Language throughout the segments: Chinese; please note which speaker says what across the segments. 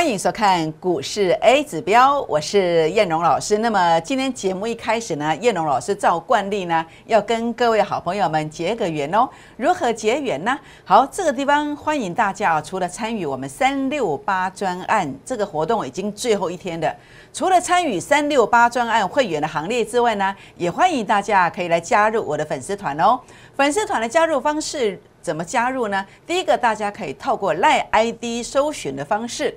Speaker 1: 欢迎收看股市 A 指标，我是燕荣老师。那么今天节目一开始呢，燕荣老师照惯例呢，要跟各位好朋友们结个缘哦。如何结缘呢？好，这个地方欢迎大家啊，除了参与我们三六八专案这个活动已经最后一天的，除了参与三六八专案会员的行列之外呢，也欢迎大家可以来加入我的粉丝团哦。粉丝团的加入方式怎么加入呢？第一个，大家可以透过赖 ID 搜寻的方式。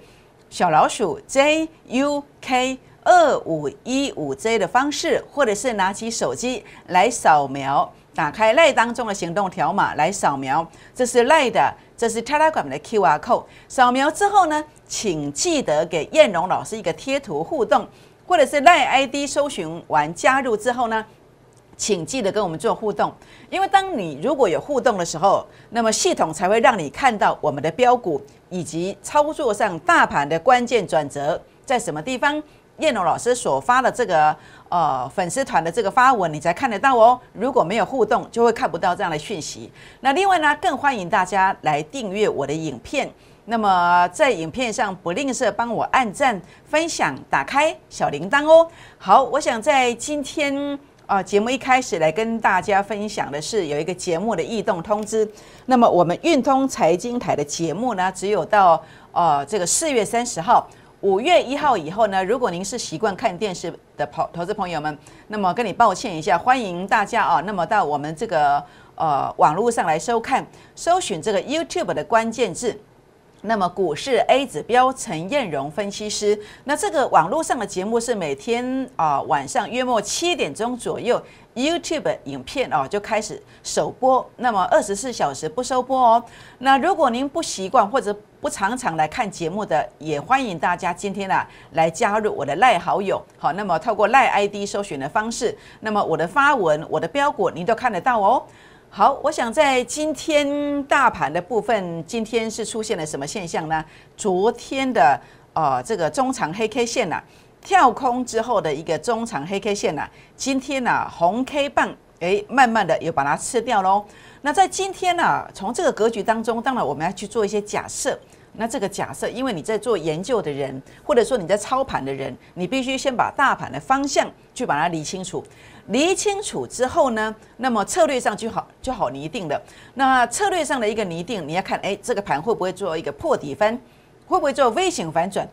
Speaker 1: 小老鼠 J U K 二五一五 J 的方式，或者是拿起手机来扫描，打开赖当中的行动条码来扫描，这是赖的，这是 Telegram 的 QR code。扫描之后呢，请记得给燕荣老师一个贴图互动，或者是赖 ID 搜寻完加入之后呢。请记得跟我们做互动，因为当你如果有互动的时候，那么系统才会让你看到我们的标股以及操作上大盘的关键转折在什么地方。燕龙老师所发的这个呃粉丝团的这个发文，你才看得到哦。如果没有互动，就会看不到这样的讯息。那另外呢，更欢迎大家来订阅我的影片。那么在影片上不吝啬帮我按赞、分享、打开小铃铛哦。好，我想在今天。啊，节目一开始来跟大家分享的是有一个节目的异动通知。那么我们运通财经台的节目呢，只有到呃这个四月三十号、五月一号以后呢，如果您是习惯看电视的朋投资朋友们，那么跟你抱歉一下，欢迎大家啊，那么到我们这个呃网络上来收看，搜寻这个 YouTube 的关键字。那么股市 A 指标，陈彦荣分析师。那这个网络上的节目是每天啊晚上约莫七点钟左右，YouTube 影片哦就开始首播。那么二十四小时不收播哦。那如果您不习惯或者不常常来看节目的，也欢迎大家今天啊来加入我的赖好友。好，那么透过赖 ID 搜寻的方式，那么我的发文、我的标股，您都看得到哦。好，我想在今天大盘的部分，今天是出现了什么现象呢？昨天的呃这个中长黑 K 线呐，跳空之后的一个中长黑 K 线呐，今天呐红 K 棒，哎，慢慢的又把它吃掉喽。那在今天呐，从这个格局当中，当然我们要去做一些假设。那这个假设，因为你在做研究的人，或者说你在操盘的人，你必须先把大盘的方向去把它理清楚。厘清楚之后呢，那么策略上就好就好拟定了。那策略上的一个拟定，你要看，哎，这个盘会不会做一个破底翻，会不会做微型反转？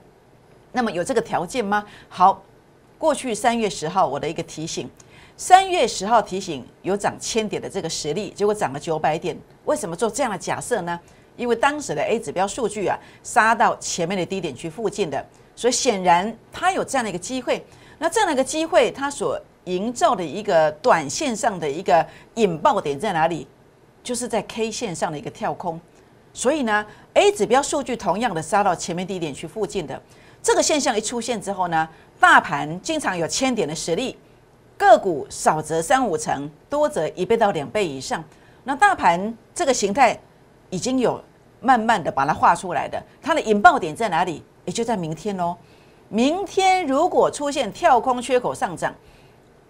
Speaker 1: 那么有这个条件吗？好，过去三月十号我的一个提醒，三月十号提醒有涨千点的这个实力，结果涨了九百点。为什么做这样的假设呢？因为当时的 A 指标数据啊，杀到前面的低点区附近的，所以显然它有这样的一个机会。那这样的一个机会，它所营造的一个短线上的一个引爆点在哪里？就是在 K 线上的一个跳空。所以呢，A 指标数据同样的杀到前面低点去附近的这个现象一出现之后呢，大盘经常有千点的实力，个股少则三五成，多则一倍到两倍以上。那大盘这个形态已经有慢慢的把它画出来的，它的引爆点在哪里？也就在明天喽。明天如果出现跳空缺口上涨。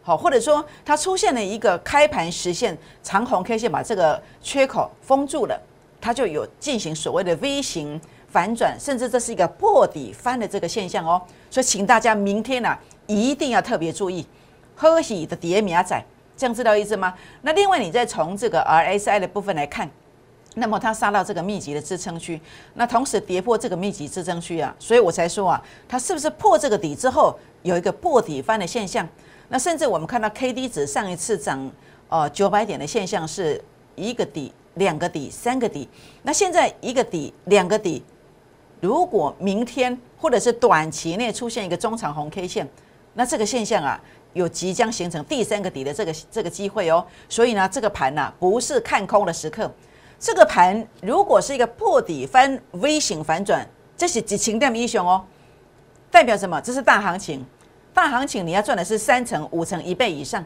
Speaker 1: 好，或者说它出现了一个开盘实现长红 K 线，把这个缺口封住了，它就有进行所谓的 V 型反转，甚至这是一个破底翻的这个现象哦。所以请大家明天呐一定要特别注意，喝喜的叠苗仔，这样知道意思吗？那另外你再从这个 RSI 的部分来看，那么它杀到这个密集的支撑区，那同时跌破这个密集支撑区啊，所以我才说啊，它是不是破这个底之后有一个破底翻的现象？那甚至我们看到 K D 值上一次涨，呃九百点的现象是一个底、两个底、三个底。那现在一个底、两个底，如果明天或者是短期内出现一个中长红 K 线，那这个现象啊，有即将形成第三个底的这个这个机会哦。所以呢，这个盘呐不是看空的时刻。这个盘如果是一个破底翻 V 型反转，这是几情量英雄哦，代表什么？这是大行情。大行情你要赚的是三成、五成、一倍以上，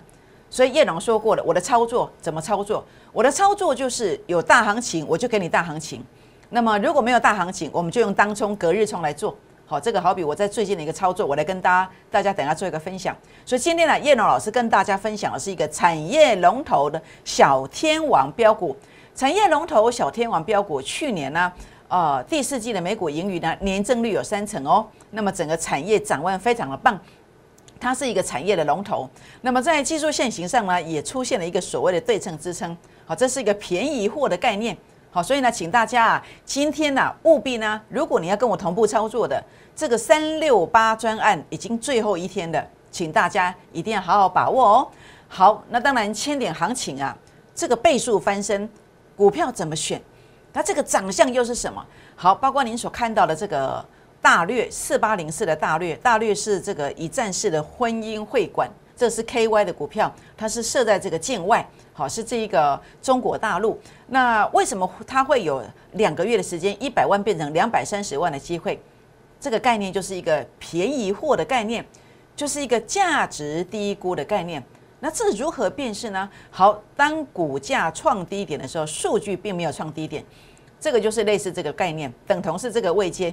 Speaker 1: 所以叶龙说过了，我的操作怎么操作？我的操作就是有大行情我就给你大行情，那么如果没有大行情，我们就用当冲、隔日冲来做。好，这个好比我在最近的一个操作，我来跟大家大家等下做一个分享。所以今天呢，叶龙老师跟大家分享的是一个产业龙头的小天王标股，产业龙头小天王标股去年呢，呃，第四季的每股盈余呢，年增率有三成哦。那么整个产业展望非常的棒。它是一个产业的龙头，那么在技术线型上呢，也出现了一个所谓的对称支撑。好，这是一个便宜货的概念。好，所以呢，请大家啊，今天呢务必呢，如果你要跟我同步操作的这个三六八专案，已经最后一天的，请大家一定要好好把握哦。好，那当然千点行情啊，这个倍数翻身股票怎么选？它这个长相又是什么？好，包括您所看到的这个。大略四八零四的大略，大略是这个一站式的婚姻会馆，这是 K Y 的股票，它是设在这个境外，好是这一个中国大陆。那为什么它会有两个月的时间一百万变成两百三十万的机会？这个概念就是一个便宜货的概念，就是一个价值低估的概念。那这如何辨识呢？好，当股价创低点的时候，数据并没有创低点，这个就是类似这个概念，等同是这个未接。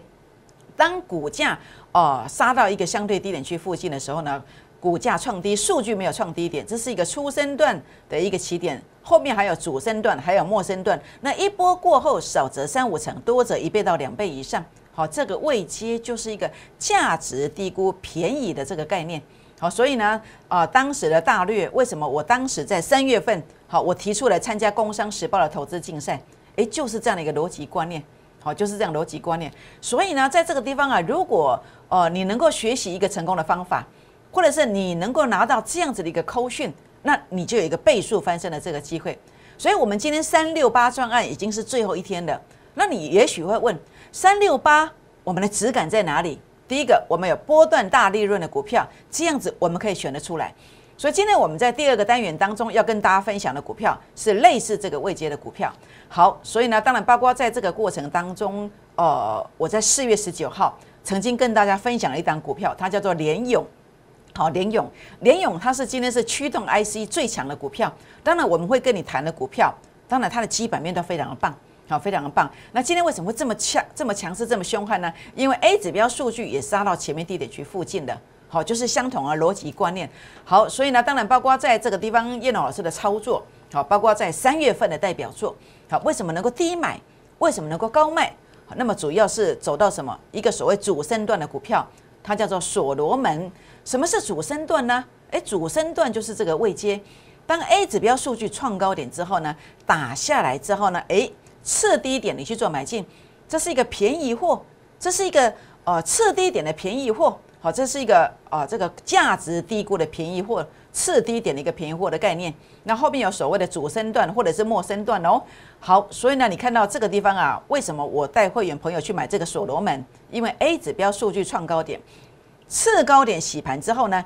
Speaker 1: 当股价哦杀到一个相对低点区附近的时候呢，股价创低，数据没有创低点，这是一个初升段的一个起点，后面还有主升段，还有末升段，那一波过后少则三五成，多则一倍到两倍以上。好，这个位阶就是一个价值低估、便宜的这个概念。好，所以呢，啊，当时的大略，为什么我当时在三月份好，我提出来参加《工商时报》的投资竞赛，诶，就是这样的一个逻辑观念。好，就是这样逻辑观念。所以呢，在这个地方啊，如果呃你能够学习一个成功的方法，或者是你能够拿到这样子的一个扣讯，那你就有一个倍数翻身的这个机会。所以，我们今天三六八专案已经是最后一天了。那你也许会问，三六八我们的质感在哪里？第一个，我们有波段大利润的股票，这样子我们可以选得出来。所以今天我们在第二个单元当中要跟大家分享的股票是类似这个未接的股票。好，所以呢，当然包括在这个过程当中，呃，我在四月十九号曾经跟大家分享了一档股票，它叫做联勇。好，联勇，联勇它是今天是驱动 IC 最强的股票。当然我们会跟你谈的股票，当然它的基本面都非常的棒，好，非常的棒。那今天为什么会这么强、这么强势、这么凶悍呢？因为 A 指标数据也杀到前面低点区附近的。好，就是相同的逻辑观念。好，所以呢，当然包括在这个地方叶老师的操作，好，包括在三月份的代表作，好，为什么能够低买？为什么能够高卖？好，那么主要是走到什么？一个所谓主升段的股票，它叫做所罗门。什么是主升段呢？诶，主升段就是这个位阶，当 A 指标数据创高点之后呢，打下来之后呢，诶，次低点你去做买进，这是一个便宜货，这是一个。哦，次低点的便宜货，好，这是一个啊，这个价值低估的便宜货，次低点的一个便宜货的概念。那后面有所谓的主升段或者是末升段哦。好，所以呢，你看到这个地方啊，为什么我带会员朋友去买这个所罗门？因为 A 指标数据创高点，次高点洗盘之后呢，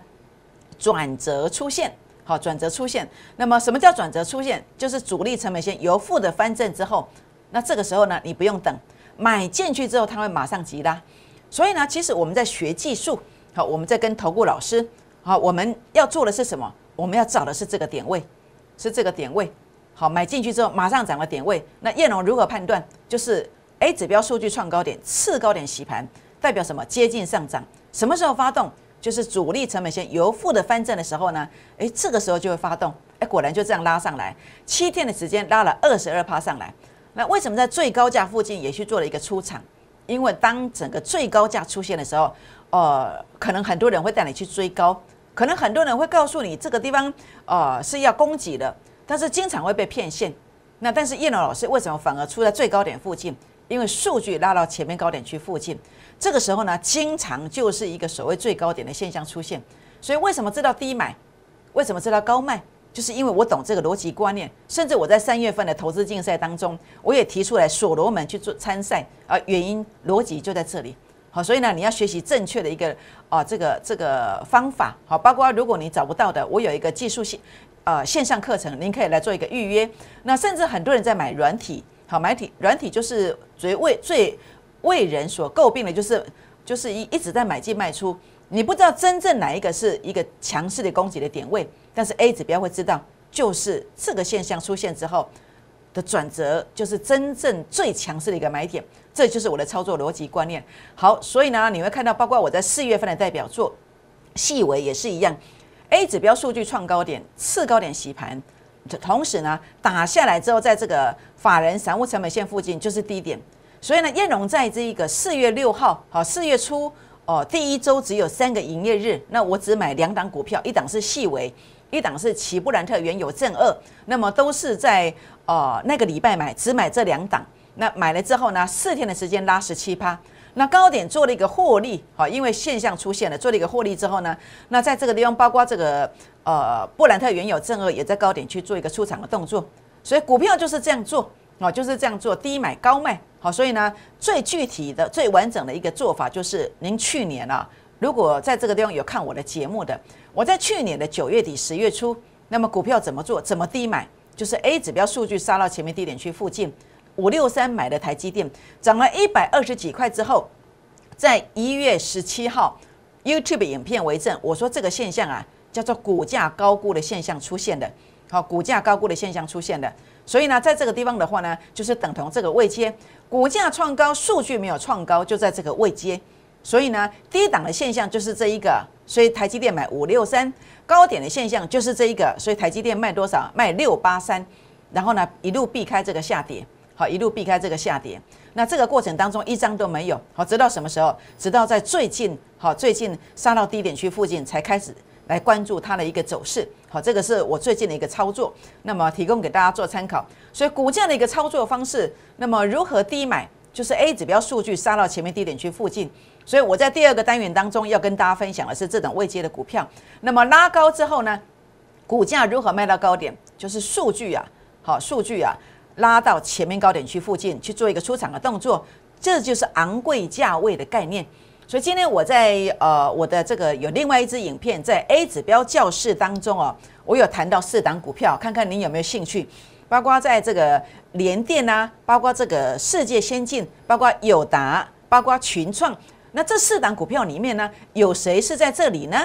Speaker 1: 转折出现，好，转折出现。那么什么叫转折出现？就是主力成本线由负的翻正之后，那这个时候呢，你不用等，买进去之后，它会马上急拉。所以呢，其实我们在学技术，好，我们在跟投顾老师，好，我们要做的是什么？我们要找的是这个点位，是这个点位，好，买进去之后马上涨了点位。那叶龙如何判断？就是 A 指标数据创高点，次高点洗盘，代表什么？接近上涨，什么时候发动？就是主力成本线由负的翻正的时候呢？诶，这个时候就会发动。诶，果然就这样拉上来，七天的时间拉了二十二趴上来。那为什么在最高价附近也去做了一个出场？因为当整个最高价出现的时候，呃，可能很多人会带你去追高，可能很多人会告诉你这个地方呃是要供给的，但是经常会被骗线。那但是叶老老师为什么反而出在最高点附近？因为数据拉到前面高点区附近，这个时候呢，经常就是一个所谓最高点的现象出现。所以为什么知道低买？为什么知道高卖？就是因为我懂这个逻辑观念，甚至我在三月份的投资竞赛当中，我也提出来所罗门去做参赛啊，原因逻辑就在这里。好，所以呢，你要学习正确的一个啊，这个这个方法。好，包括如果你找不到的，我有一个技术线呃线上课程，您可以来做一个预约。那甚至很多人在买软体，好买体软体就是最为最为人所诟病的，就是就是一一直在买进卖出，你不知道真正哪一个是一个强势的攻击的点位。但是 A 指标会知道，就是这个现象出现之后的转折，就是真正最强势的一个买点，这就是我的操作逻辑观念。好，所以呢，你会看到，包括我在四月份的代表作，细微也是一样，A 指标数据创高点，次高点洗盘，同时呢打下来之后，在这个法人散户成本线附近就是低点。所以呢，燕荣在这一个四月六号，好四月初哦，第一周只有三个营业日，那我只买两档股票，一档是细微，一档是奇布兰特原油正二，那么都是在呃那个礼拜买，只买这两档。那买了之后呢，四天的时间拉十七趴，那高点做了一个获利，好，因为现象出现了，做了一个获利之后呢，那在这个地方包括这个呃布兰特原油正二也在高点去做一个出场的动作，所以股票就是这样做，哦，就是这样做低买高卖，好，所以呢最具体的最完整的一个做法就是您去年啊。如果在这个地方有看我的节目的，我在去年的九月底十月初，那么股票怎么做？怎么低买？就是 A 指标数据杀到前面低点区附近，五六三买的台积电，涨了一百二十几块之后，在一月十七号 YouTube 影片为证，我说这个现象啊，叫做股价高估的现象出现的。好，股价高估的现象出现的，所以呢，在这个地方的话呢，就是等同这个位阶，股价创高，数据没有创高，就在这个位阶。所以呢，低档的现象就是这一个，所以台积电买五六三高点的现象就是这一个，所以台积电卖多少卖六八三，然后呢一路避开这个下跌，好一路避开这个下跌，那这个过程当中一张都没有，好直到什么时候？直到在最近好最近杀到低点区附近才开始来关注它的一个走势，好这个是我最近的一个操作，那么提供给大家做参考。所以股价的一个操作方式，那么如何低买就是 A 指标数据杀到前面低点区附近。所以我在第二个单元当中要跟大家分享的是这种未接的股票，那么拉高之后呢，股价如何卖到高点？就是数据啊，好数据啊，拉到前面高点区附近去做一个出场的动作，这就是昂贵价位的概念。所以今天我在呃我的这个有另外一支影片在 A 指标教室当中哦，我有谈到四档股票，看看您有没有兴趣，包括在这个联电啊，包括这个世界先进，包括友达，包括群创。那这四档股票里面呢，有谁是在这里呢？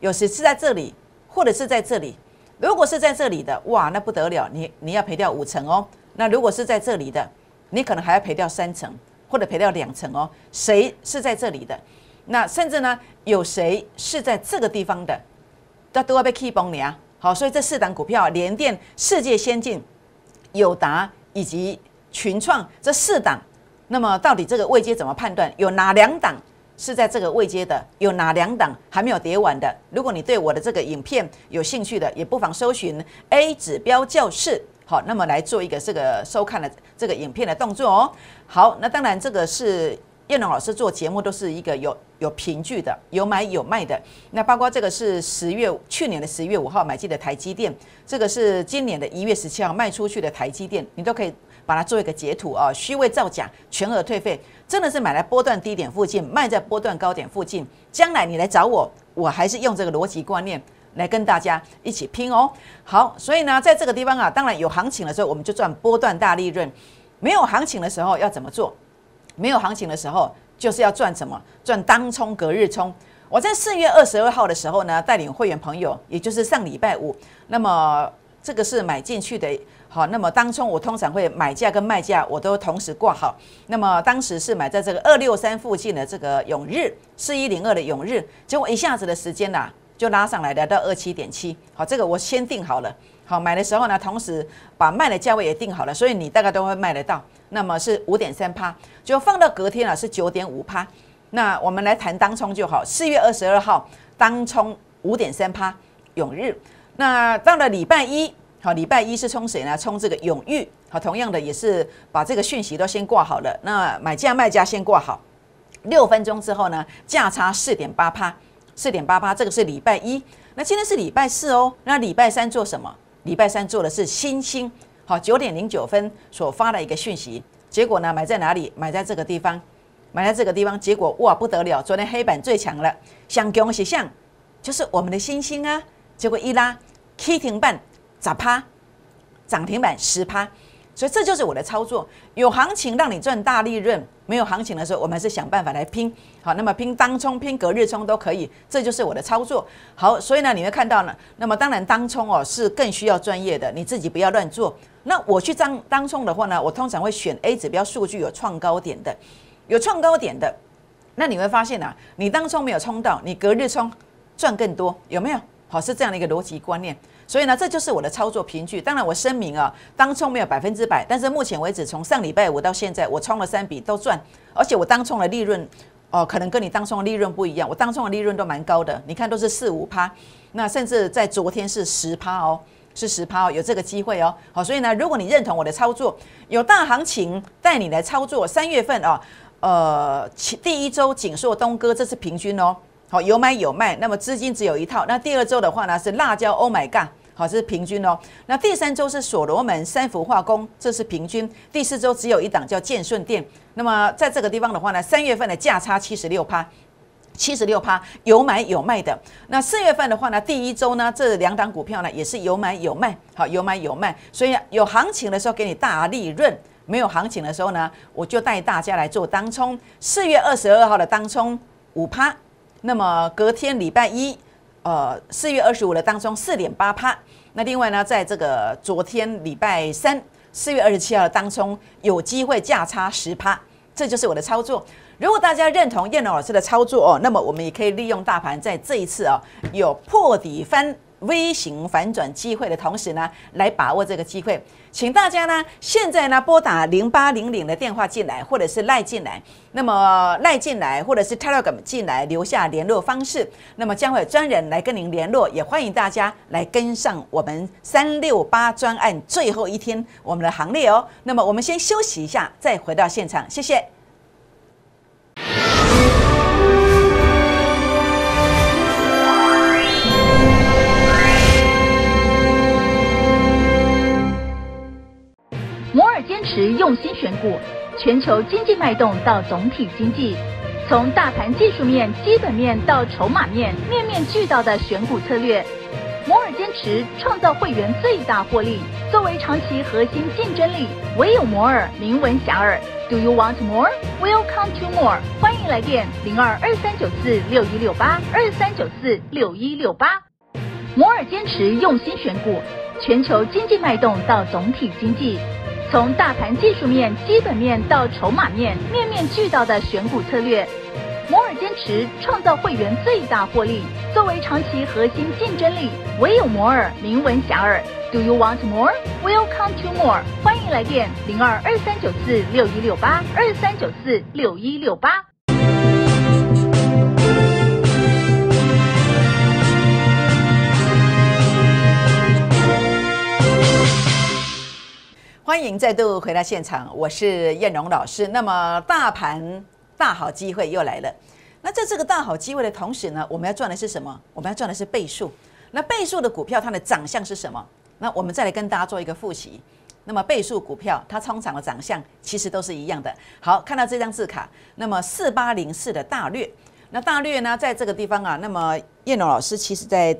Speaker 1: 有谁是在这里，或者是在这里？如果是在这里的，哇，那不得了，你你要赔掉五成哦。那如果是在这里的，你可能还要赔掉三成，或者赔掉两成哦。谁是在这里的？那甚至呢，有谁是在这个地方的，那都要被 k e e 气崩你啊！好，所以这四档股票，联电、世界先进、友达以及群创这四档。那么到底这个位阶怎么判断？有哪两档是在这个位阶的？有哪两档还没有叠完的？如果你对我的这个影片有兴趣的，也不妨搜寻 A 指标教室，好，那么来做一个这个收看的这个影片的动作哦。好，那当然这个是叶龙老师做节目都是一个有有凭据的，有买有卖的。那包括这个是十月去年的十一月五号买进的台积电，这个是今年的一月十七号卖出去的台积电，你都可以。把它做一个截图啊，虚伪造假，全额退费。真的是买在波段低点附近，卖在波段高点附近。将来你来找我，我还是用这个逻辑观念来跟大家一起拼哦。好，所以呢，在这个地方啊，当然有行情的时候，我们就赚波段大利润；没有行情的时候要怎么做？没有行情的时候，就是要赚什么？赚当冲、隔日冲。我在四月二十二号的时候呢，带领会员朋友，也就是上礼拜五，那么这个是买进去的。好，那么当中我通常会买价跟卖价我都同时挂好。那么当时是买在这个二六三附近的这个永日四一零二的永日，结果一下子的时间呐就拉上来，来到二七点七。好，这个我先定好了。好，买的时候呢，同时把卖的价位也定好了，所以你大概都会卖得到。那么是五点三趴，就放到隔天啊是九点五趴。那我们来谈当冲就好。四月二十二号当冲五点三趴永日，那到了礼拜一。好，礼拜一是冲水呢，冲这个永裕。好，同样的也是把这个讯息都先挂好了。那买家卖家先挂好，六分钟之后呢，价差四点八趴，四点八趴，这个是礼拜一。那今天是礼拜四哦，那礼拜三做什么？礼拜三做的是星星。好，九点零九分所发的一个讯息，结果呢，买在哪里？买在这个地方，买在这个地方。结果哇，不得了，昨天黑板最强了，想跟我写像，就是我们的星星啊。结果一拉，七点半。咋趴，涨停板十趴，所以这就是我的操作。有行情让你赚大利润，没有行情的时候，我们还是想办法来拼好。那么拼当冲、拼隔日冲都可以，这就是我的操作。好，所以呢，你会看到呢。那么当然，当冲哦是更需要专业的，你自己不要乱做。那我去当当冲的话呢，我通常会选 A 指标数据有创高点的，有创高点的。那你会发现啊，你当冲没有冲到，你隔日冲赚更多，有没有？好，是这样的一个逻辑观念。所以呢，这就是我的操作凭据。当然，我声明啊，当冲没有百分之百，但是目前为止，从上礼拜五到现在，我冲了三笔都赚，而且我当冲的利润哦，可能跟你当冲的利润不一样。我当冲的利润都蛮高的，你看都是四五趴，那甚至在昨天是十趴哦，是十趴哦，有这个机会哦。好，所以呢，如果你认同我的操作，有大行情带你来操作。三月份啊，呃，第一周锦硕东哥这是平均哦，好，有买有卖，那么资金只有一套。那第二周的话呢，是辣椒，Oh my God！好，这是平均哦。那第三周是所罗门三氟化工，这是平均。第四周只有一档叫建顺店。那么在这个地方的话呢，三月份的价差七十六趴，七十六趴有买有卖的。那四月份的话呢，第一周呢，这两档股票呢也是有买有卖，好有买有卖。所以有行情的时候给你大利润，没有行情的时候呢，我就带大家来做当冲。四月二十二号的当冲五趴，那么隔天礼拜一。呃，四月二十五的当中四点八趴，那另外呢，在这个昨天礼拜三四月二十七号的当中有机会价差十趴，这就是我的操作。如果大家认同燕龙老师的操作哦，那么我们也可以利用大盘在这一次哦有破底翻。微型反转机会的同时呢，来把握这个机会，请大家呢现在呢拨打零八零零的电话进来，或者是赖进来，那么赖进来或者是 Telegram 进来留下联络方式，那么将会有专人来跟您联络，也欢迎大家来跟上我们三六八专案最后一天我们的行列哦。那么我们先休息一下，再回到现场，谢谢。持用心选股，全球经济脉动到总体经济，从大盘技术面、基本面到筹码面，面面俱到的选股策略。摩尔坚持创造会员最大获利，作为长期核心竞争力，唯有摩尔名闻遐迩。Do you want more? Welcome to more。欢迎来电零二二三九四六一六八二三九四六一六八。摩尔坚持用心选股，全球经济脉动到总体经济。从大盘技术面、基本面到筹码面，面面俱到的选股策略，摩尔坚持创造会员最大获利，作为长期核心竞争力，唯有摩尔名闻遐迩。Do you want more? Welcome to more。欢迎来电零二二三九四六一六八二三九四六一六八。欢迎再度回到现场，我是燕荣老师。那么大盘大好机会又来了。那在这个大好机会的同时呢，我们要赚的是什么？我们要赚的是倍数。那倍数的股票它的长相是什么？那我们再来跟大家做一个复习。那么倍数股票它通常的长相其实都是一样的。好，看到这张字卡，那么四八零四的大略。那大略呢，在这个地方啊，那么燕龙老师其实在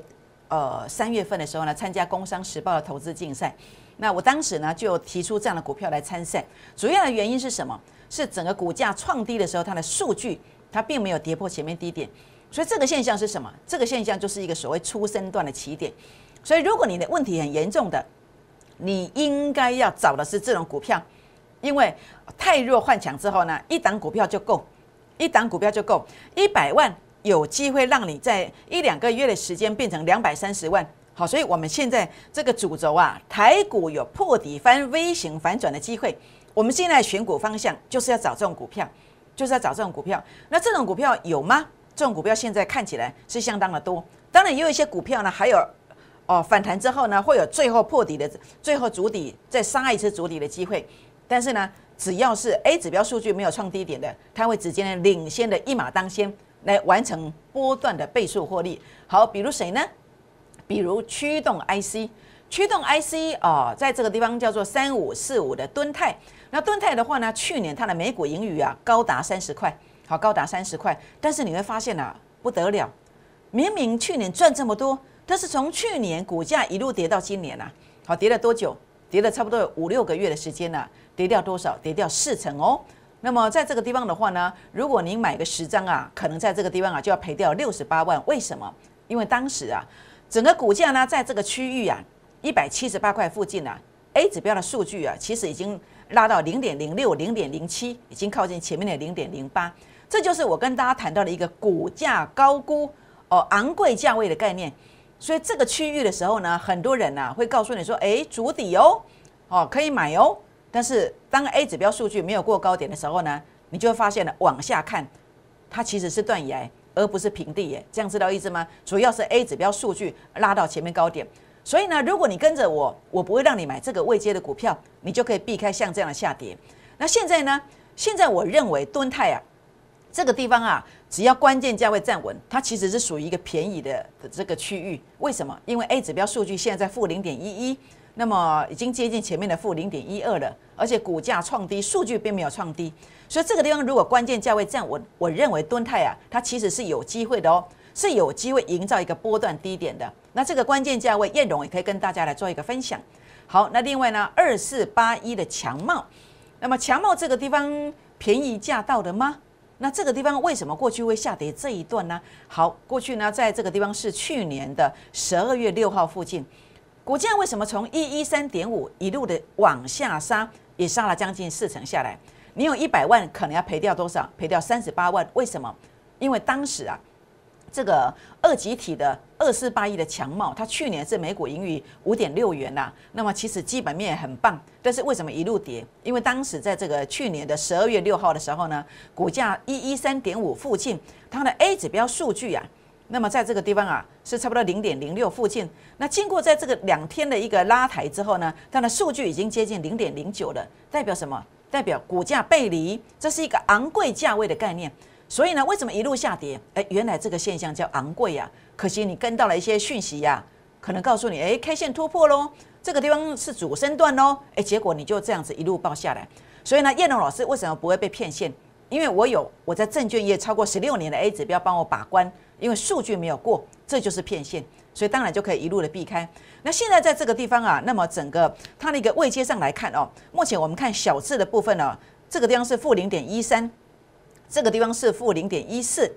Speaker 1: 呃三月份的时候呢，参加《工商时报》的投资竞赛。那我当时呢，就提出这样的股票来参赛，主要的原因是什么？是整个股价创低的时候，它的数据它并没有跌破前面低点，所以这个现象是什么？这个现象就是一个所谓出生段的起点。所以如果你的问题很严重的，你应该要找的是这种股票，因为太弱换强之后呢，一档股票就够，一档股票就够一百万，有机会让你在一两个月的时间变成两百三十万。好，所以我们现在这个主轴啊，台股有破底翻微型反转的机会。我们现在选股方向就是要找这种股票，就是要找这种股票。那这种股票有吗？这种股票现在看起来是相当的多。当然，也有一些股票呢，还有哦，反弹之后呢，会有最后破底的、最后主底再上一次主底的机会。但是呢，只要是 A 指标数据没有创低点的，它会直接领先的一马当先来完成波段的倍数获利。好，比如谁呢？比如驱动 IC，驱动 IC 啊，在这个地方叫做三五四五的敦泰。那敦泰的话呢，去年它的每股盈余啊，高达三十块，好，高达三十块。但是你会发现啊，不得了，明明去年赚这么多，但是从去年股价一路跌到今年啊，好，跌了多久？跌了差不多有五六个月的时间啊，跌掉多少？跌掉四成哦。那么在这个地方的话呢，如果您买个十张啊，可能在这个地方啊就要赔掉六十八万。为什么？因为当时啊。整个股价呢，在这个区域啊，一百七十八块附近啊 a 指标的数据啊，其实已经拉到零点零六、零点零七，已经靠近前面的零点零八。这就是我跟大家谈到的一个股价高估、哦昂贵价位的概念。所以这个区域的时候呢，很多人呢会告诉你说：“哎，足底哦，哦可以买哦。”但是当 A 指标数据没有过高点的时候呢，你就会发现了往下看，它其实是断崖。而不是平地耶，这样知道意思吗？主要是 A 指标数据拉到前面高点，所以呢，如果你跟着我，我不会让你买这个未接的股票，你就可以避开像这样的下跌。那现在呢？现在我认为敦泰啊这个地方啊，只要关键价位站稳，它其实是属于一个便宜的的这个区域。为什么？因为 A 指标数据现在在负零点一一。那么已经接近前面的负零点一二了，而且股价创低，数据并没有创低，所以这个地方如果关键价位站我我认为敦泰啊，它其实是有机会的哦，是有机会营造一个波段低点的。那这个关键价位，燕荣也可以跟大家来做一个分享。好，那另外呢，二四八一的强茂，那么强茂这个地方便宜价到了吗？那这个地方为什么过去会下跌这一段呢？好，过去呢，在这个地方是去年的十二月六号附近。股价为什么从一一三点五一路的往下杀，也杀了将近四成下来？你有一百万，可能要赔掉多少？赔掉三十八万。为什么？因为当时啊，这个二级体的二四八亿的强茂，它去年是每股盈余五点六元呐。那么其实基本面很棒，但是为什么一路跌？因为当时在这个去年的十二月六号的时候呢，股价一一三点五附近，它的 A 指标数据啊。那么在这个地方啊，是差不多零点零六附近。那经过在这个两天的一个拉抬之后呢，它的数据已经接近零点零九了。代表什么？代表股价背离，这是一个昂贵价位的概念。所以呢，为什么一路下跌？哎，原来这个现象叫昂贵呀。可惜你跟到了一些讯息呀，可能告诉你，哎，K 线突破喽，这个地方是主升段喽，哎，结果你就这样子一路爆下来。所以呢，叶龙老师为什么不会被骗线？因为我有我在证券业超过十六年的 A 指标帮我把关。因为数据没有过，这就是骗线，所以当然就可以一路的避开。那现在在这个地方啊，那么整个它的一个位阶上来看哦，目前我们看小字的部分呢，这个地方是负零点一三，这个地方是负零点一四，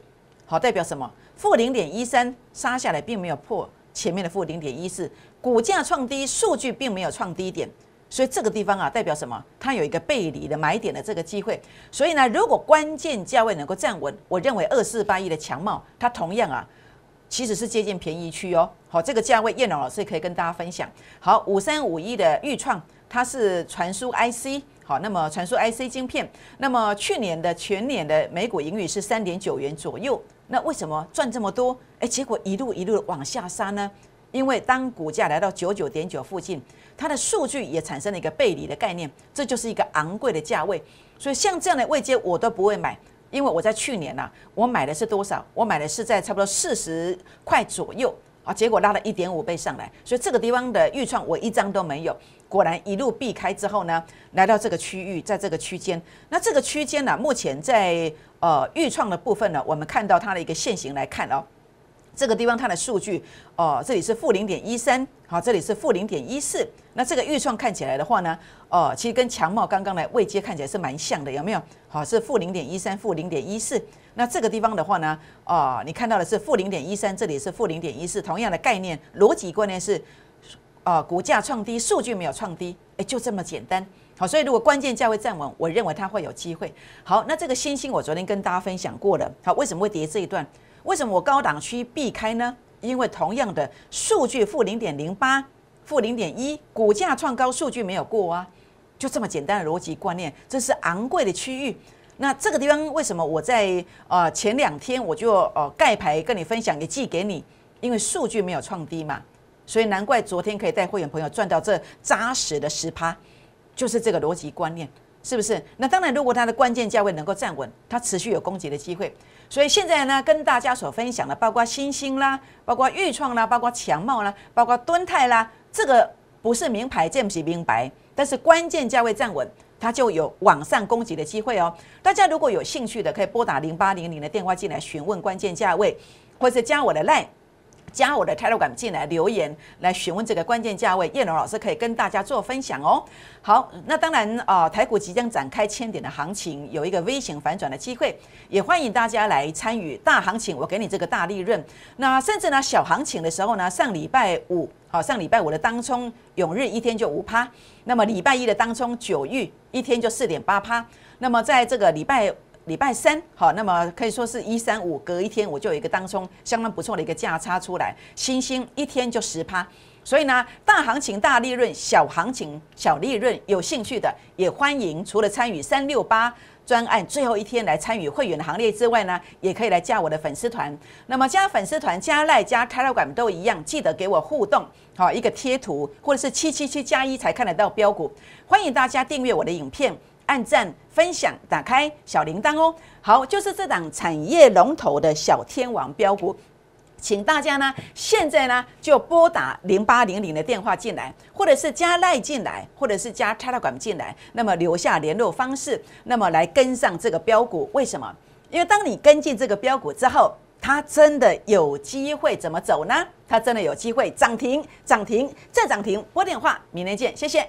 Speaker 1: 好，代表什么？负零点一三杀下来并没有破前面的负零点一四，股价创低，数据并没有创低点。所以这个地方啊，代表什么？它有一个背离的买点的这个机会。所以呢，如果关键价位能够站稳，我认为二四八一的强貌，它同样啊，其实是接近便宜区哦。好，这个价位燕龙老师可以跟大家分享。好，五三五一的预创，它是传输 IC。好，那么传输 IC 晶片，那么去年的全年的每股盈余是三点九元左右。那为什么赚这么多？哎，结果一路一路往下杀呢？因为当股价来到九九点九附近。它的数据也产生了一个背离的概念，这就是一个昂贵的价位，所以像这样的位阶我都不会买，因为我在去年呢，我买的是多少？我买的是在差不多四十块左右啊，结果拉了一点五倍上来，所以这个地方的预创我一张都没有，果然一路避开之后呢，来到这个区域，在这个区间，那这个区间呢，目前在呃预创的部分呢，我们看到它的一个线型来看哦。这个地方它的数据，哦，这里是负零点一三，好，这里是负零点一四。那这个预创看起来的话呢，哦，其实跟强茂刚刚的位阶看起来是蛮像的，有没有？好，是负零点一三，负零点一四。那这个地方的话呢，哦，你看到的是负零点一三，这里是负零点一四，同样的概念，逻辑观念是，啊，股价创低，数据没有创低，哎，就这么简单。好，所以如果关键价位站稳，我认为它会有机会。好，那这个星星我昨天跟大家分享过了，好，为什么会跌这一段？为什么我高档区避开呢？因为同样的数据负零点零八、负零点一，股价创高数据没有过啊，就这么简单的逻辑观念，这是昂贵的区域。那这个地方为什么我在呃前两天我就呃盖牌跟你分享也寄给你？因为数据没有创低嘛，所以难怪昨天可以带会员朋友赚到这扎实的十趴，就是这个逻辑观念。是不是？那当然，如果它的关键价位能够站稳，它持续有攻击的机会。所以现在呢，跟大家所分享的，包括新兴啦，包括玉创啦，包括强茂啦，包括敦泰啦，这个不是名牌，见不起名牌，但是关键价位站稳，它就有往上攻击的机会哦。大家如果有兴趣的，可以拨打零八零零的电话进来询问关键价位，或是加我的 line。加我的 Telegram 进来留言，来询问这个关键价位，叶龙老师可以跟大家做分享哦。好，那当然啊，台股即将展开千点的行情，有一个微型反转的机会，也欢迎大家来参与大行情，我给你这个大利润。那甚至呢，小行情的时候呢，上礼拜五，好，上礼拜五的当冲永日一天就五趴，那么礼拜一的当冲九玉一天就四点八趴，那么在这个礼拜。礼拜三，好，那么可以说是一三五隔一天，我就有一个当中相当不错的一个价差出来，新兴一天就十趴，所以呢，大行情大利润，小行情小利润，有兴趣的也欢迎，除了参与三六八专案最后一天来参与会员行列之外呢，也可以来加我的粉丝团，那么加粉丝团、加赖、加开了馆都一样，记得给我互动，好一个贴图或者是七七七加一才看得到标股，欢迎大家订阅我的影片。按赞、分享、打开小铃铛哦。好，就是这档产业龙头的小天王标股，请大家呢现在呢就拨打零八零零的电话进来，或者是加赖进来，或者是加 r a 管进来，那么留下联络方式，那么来跟上这个标股。为什么？因为当你跟进这个标股之后，它真的有机会怎么走呢？它真的有机会涨停、涨停、再涨停。拨电话，明天见，谢谢。